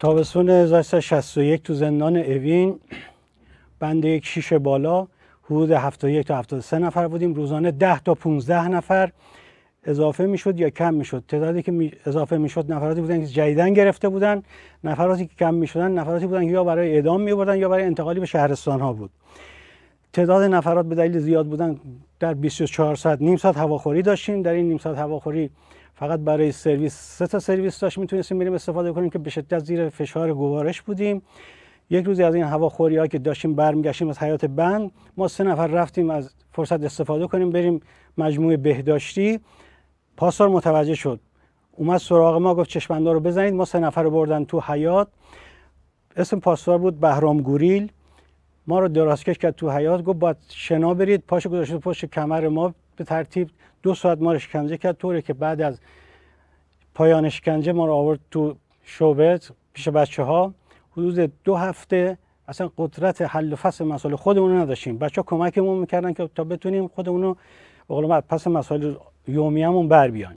تابستون 1361 تو زندان اوین بند یک شیش بالا حدود 71 تا 73 نفر بودیم روزانه 10 تا 15 نفر اضافه میشد یا کم میشد تعدادی که اضافه میشد نفراتی بودن که جدیدن گرفته بودن نفراتی که کم میشدن نفراتی بودن که یا برای اعدام میبردن یا برای انتقالی به شهرستان ها بود تعداد نفرات به دلیل زیاد بودن در 24 ساعت نیم ساعت هواخوری داشتیم در این نیم ساعت هواخوری فقط برای سرویس سه تا سرویس داشت میتونستیم بریم استفاده کنیم که به شدت زیر فشار گوارش بودیم یک روزی از این هواخوری ها که داشتیم برمیگشتیم از حیات بند ما سه نفر رفتیم از فرصت استفاده کنیم بریم مجموعه بهداشتی پاسور متوجه شد اومد سراغ ما گفت چشمندار رو بزنید ما سه نفر رو بردن تو حیات اسم پاسور بود بهرام گوریل ما رو کش کرد تو حیات گفت باید شنا برید پاش گذاشت پشت کمر ما به ترتیب دو ساعت ما رو شکنجه کرد طوری که بعد از پایان شکنجه ما رو آورد تو شعبه پیش بچه ها حدود دو هفته اصلا قدرت حل و فصل مسائل خودمون نداشتیم بچه ها کمکمون میکردن که تا بتونیم خودمون رو پس مسائل یومیهمون بر بیان.